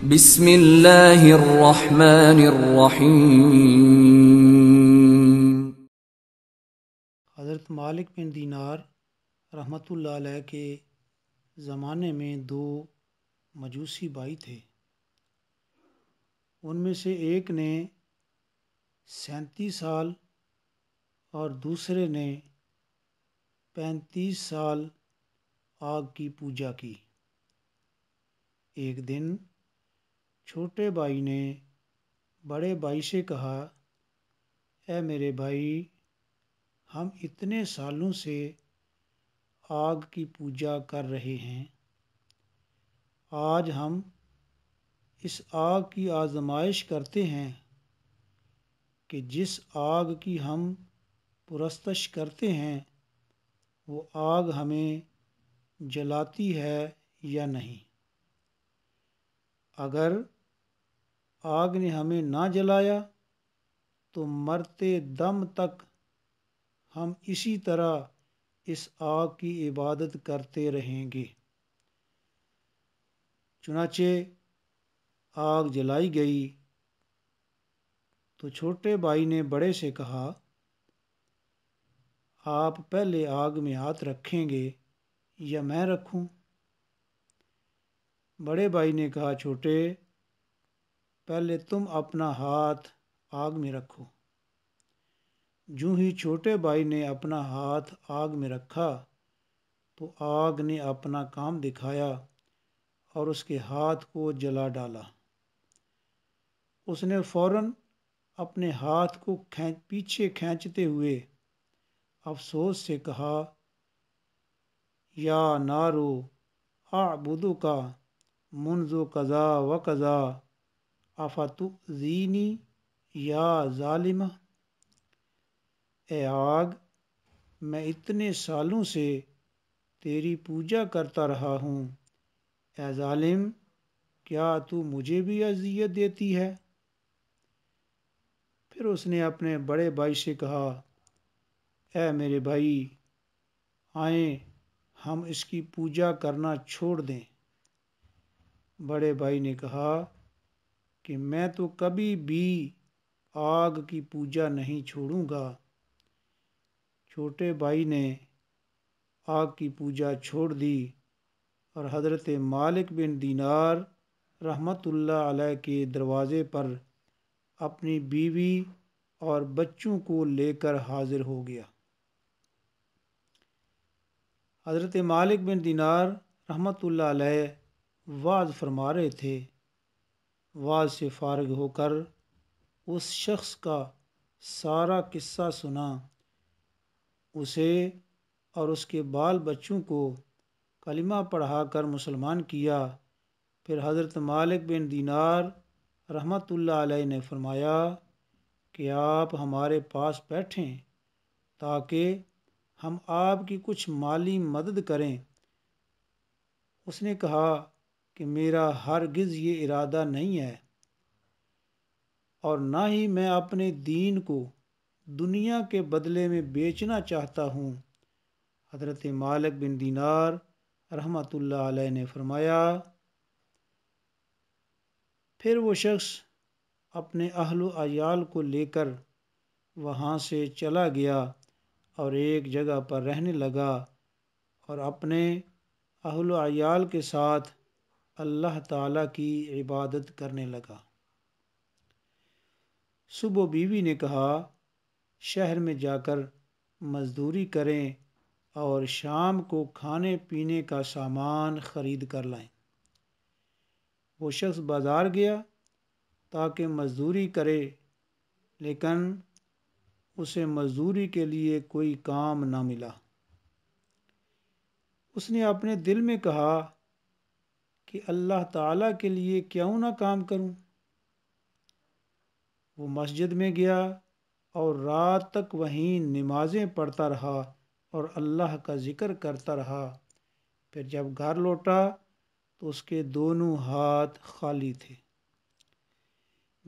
हज़रत मालिक बिन दीनार रहमतुल्लाह के ज़माने में दो मजूसी भाई थे उनमें से एक ने सैंतीस साल और दूसरे ने पैंतीस साल आग की पूजा की एक दिन छोटे भाई ने बड़े भाई से कहा ए मेरे भाई हम इतने सालों से आग की पूजा कर रहे हैं आज हम इस आग की आजमाइश करते हैं कि जिस आग की हम पुरस्तश करते हैं वो आग हमें जलाती है या नहीं अगर आग ने हमें ना जलाया तो मरते दम तक हम इसी तरह इस आग की इबादत करते रहेंगे चुनाचे आग जलाई गई तो छोटे भाई ने बड़े से कहा आप पहले आग में हाथ रखेंगे या मैं रखूं? बड़े भाई ने कहा छोटे पहले तुम अपना हाथ आग में रखो जूँ ही छोटे भाई ने अपना हाथ आग में रखा तो आग ने अपना काम दिखाया और उसके हाथ को जला डाला उसने फौरन अपने हाथ को खेच पीछे खींचते हुए अफसोस से कहा या नारो आबुदो का मुनजो कज़ा व कज़ा आफातु जीनी या ज़ालिम ए आग मैं इतने सालों से तेरी पूजा करता रहा हूँ ए ज़ालिम क्या तू मुझे भी अजियत देती है फिर उसने अपने बड़े भाई से कहा ए मेरे भाई आए हम इसकी पूजा करना छोड़ दें बड़े भाई ने कहा कि मैं तो कभी भी आग की पूजा नहीं छोड़ूंगा छोटे भाई ने आग की पूजा छोड़ दी और हज़रत मालिक बिन दीनार रहमतुल्लाह अलैह के दरवाज़े पर अपनी बीवी और बच्चों को लेकर हाज़िर हो गया हज़रत मालिक बिन दीनार रहमतुल्लाह अलैह वाज फरमा रहे थे वाज से फारग होकर उस शख्स का सारा किस्सा सुना उसे और उसके बाल बच्चों को कलिमा पढ़ा कर मुसलमान किया फिर हज़रत मालिक बिन दीनार रहमत ने फरमाया कि आप हमारे पास बैठें ताकि हम आपकी कुछ माली मदद करें उसने कहा कि मेरा हरगिज़ ये इरादा नहीं है और ना ही मैं अपने दीन को दुनिया के बदले में बेचना चाहता हूँ हज़रत मालिक बिन दीनार रहमतुल्लाह अलैह ने फरमाया फिर वो शख्स अपने अहल अयाल को लेकर वहाँ से चला गया और एक जगह पर रहने लगा और अपने अहल अयाल के साथ अल्लाह ताला की इबादत करने लगा सुबह बीवी ने कहा शहर में जाकर मज़दूरी करें और शाम को खाने पीने का सामान ख़रीद कर लाएं। वो शख्स बाज़ार गया ताकि मज़दूरी करे लेकिन उसे मज़दूरी के लिए कोई काम ना मिला उसने अपने दिल में कहा कि अल्लाह ताला के लिए क्यों ना काम करूं? वो मस्जिद में गया और रात तक वहीं नमाज़ें पढ़ता रहा और अल्लाह का ज़िक्र करता रहा फिर जब घर लौटा तो उसके दोनों हाथ खाली थे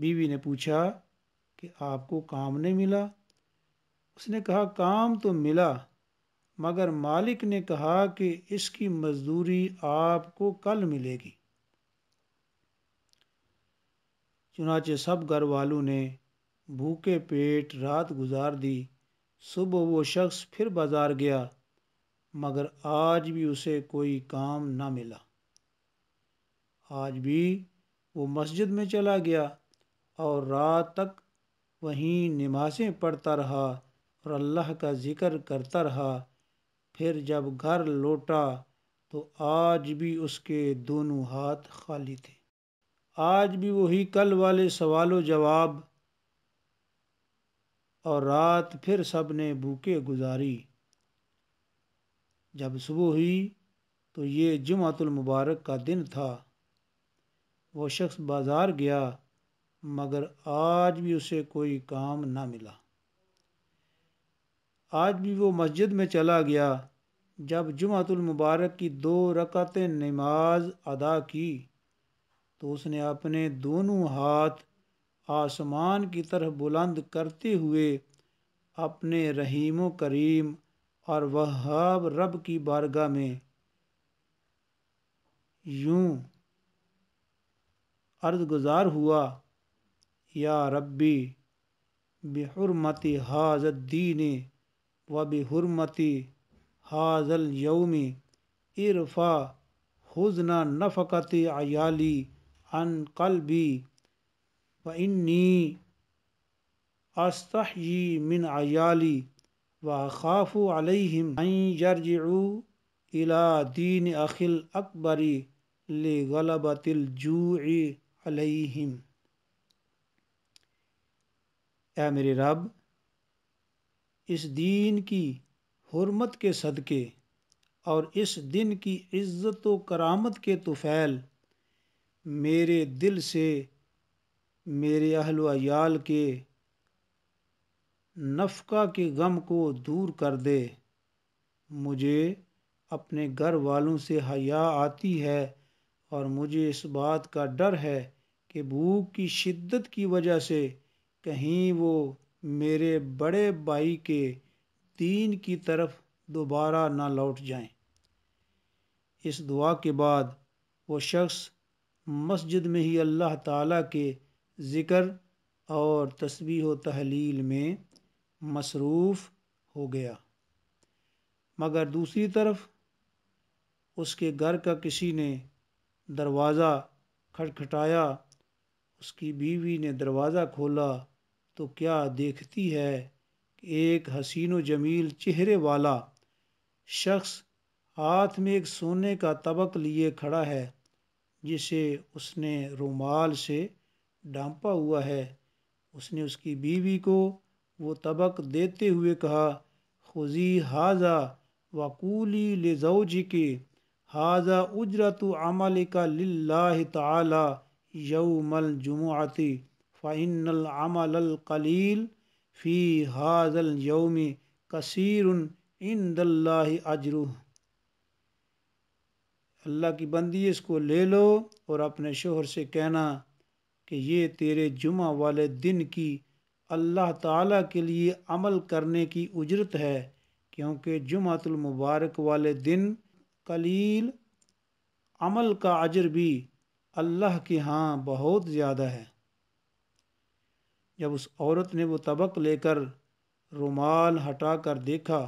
बीवी ने पूछा कि आपको काम नहीं मिला उसने कहा काम तो मिला मगर मालिक ने कहा कि इसकी मजदूरी आपको कल मिलेगी चुनाचे सब घर वालों ने भूखे पेट रात गुजार दी सुबह वो शख्स फिर बाज़ार गया मगर आज भी उसे कोई काम ना मिला आज भी वो मस्जिद में चला गया और रात तक वहीं नमाज़ें पढ़ता रहा और अल्लाह का ज़िक्र करता रहा फिर जब घर लौटा तो आज भी उसके दोनों हाथ खाली थे आज भी वही कल वाले सवाल जवाब और रात फिर सब ने भूखे गुजारी जब सुबह हुई तो ये जुमातुल मुबारक का दिन था वो शख्स बाज़ार गया मगर आज भी उसे कोई काम ना मिला आज भी वो मस्जिद में चला गया जब जुमातुलमबारक की दो रकत नमाज अदा की तो उसने अपने दोनों हाथ आसमान की तरफ बुलंद करते हुए अपने रहीम करीम और वहाब रब की बारगाह में यूं अर्दगुज़ार हुआ या रब्बी बेहरमती हाजत दीन व बेहरमती हाजल यौमी इरफा हुजना नफ़कत आयाली अन कलबी व इन्नी अस्तही मिन आयाली व खाफ़ु अलहम यरजू इला दीन अखिल अकबरी ले गलबतिल जू अलहम ए मेरे रब इस दीन की हरमत के सदक़े और इस दिन की इज़्ज़त व करामत के तुफ़ैल मेरे दिल से मेरे अहल के नफ़का के गम को दूर कर दे मुझे अपने घर वालों से हया आती है और मुझे इस बात का डर है कि भूख की शिद्दत की वजह से कहीं वो मेरे बड़े भाई के दीन की तरफ दोबारा ना लौट जाएं। इस दुआ के बाद वो शख्स मस्जिद में ही अल्लाह ताला के ज़िक्र और तस्बीह तहलील में मसरूफ़ हो गया मगर दूसरी तरफ उसके घर का किसी ने दरवाज़ा खटखटाया उसकी बीवी ने दरवाज़ा खोला तो क्या देखती है एक हसीन जमील चेहरे वाला शख्स हाथ में एक सोने का तबक लिए खड़ा है जिसे उसने रुमाल से डांपा हुआ है उसने उसकी बीवी को वो तबक देते हुए कहा खुजी हाजा वकूली जी के हाजा उजरत अमल का लाह यऊ मल जुमुआती फ़ाइनल अमल कलील फ़ी हाजल यौम कसर इंदल्ला अजरू अल्लाह की बंदी इसको ले लो और अपने शोहर से कहना कि ये तेरे जुमा वाले दिन की अल्लाह ताला के लिए अमल करने की उजरत है क्योंकि जुमातुल मुबारक वाले दिन कलील अमल का अजर भी अल्लाह के यहाँ बहुत ज़्यादा है जब उस औरत ने वो तबक लेकर रुमाल हटा कर देखा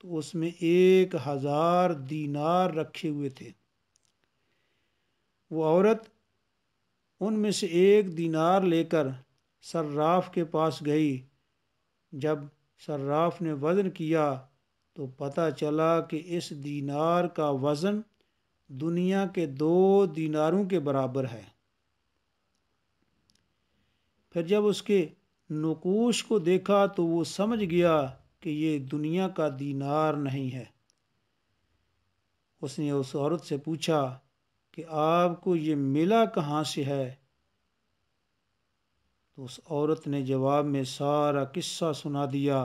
तो उसमें एक हज़ार दीनार रखे हुए थे वो औरत उनमें से एक दीनार लेकर सर्राफ के पास गई जब सर्राफ ने वज़न किया तो पता चला कि इस दीनार का वज़न दुनिया के दो दीनारों के बराबर है फिर जब उसके नकोश को देखा तो वो समझ गया कि ये दुनिया का दीनार नहीं है उसने उस औरत से पूछा कि आपको ये मिला कहाँ से है तो उस औरत ने जवाब में सारा किस्सा सुना दिया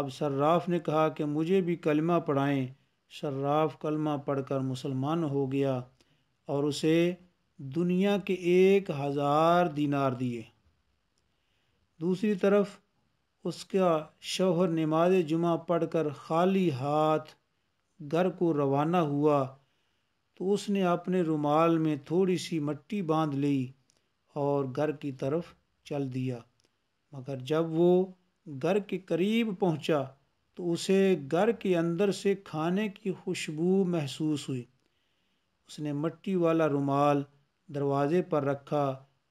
अब शर्राफ ने कहा कि मुझे भी कलमा पढ़ाएं शर्राफ़ कलमा पढ़कर मुसलमान हो गया और उसे दुनिया के एक हज़ार दीनार दिए दूसरी तरफ उसका शौहर नमाज जुमा पढ़कर खाली हाथ घर को रवाना हुआ तो उसने अपने रुमाल में थोड़ी सी मट्टी बांध ली और घर की तरफ चल दिया मगर जब वो घर के करीब पहुंचा तो उसे घर के अंदर से खाने की खुशबू महसूस हुई उसने मट्टी वाला रुमाल दरवाज़े पर रखा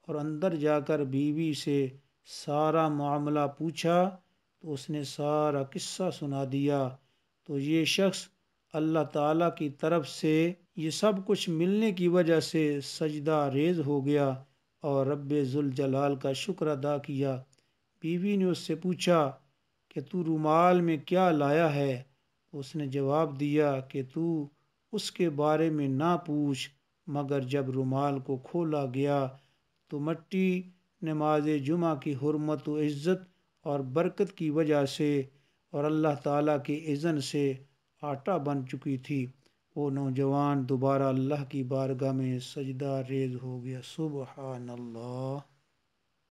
और अंदर जाकर बीवी से सारा मामला पूछा तो उसने सारा किस्सा सुना दिया तो ये शख्स अल्लाह ताला की तरफ से ये सब कुछ मिलने की वजह से सजदा रेज हो गया और रब जलाल का शुक्र अदा किया बीवी ने उससे पूछा कि तू रुमाल में क्या लाया है तो उसने जवाब दिया कि तू उसके बारे में ना पूछ मगर जब रुमाल को खोला गया तो मट्टी नमाज जुमा की हरमत व और बरकत की वजह से और अल्लाह ताला के इज़न से आटा बन चुकी थी वो नौजवान दोबारा अल्लाह की बारगाह में सजदा रेज हो गया सुबह अल्लाह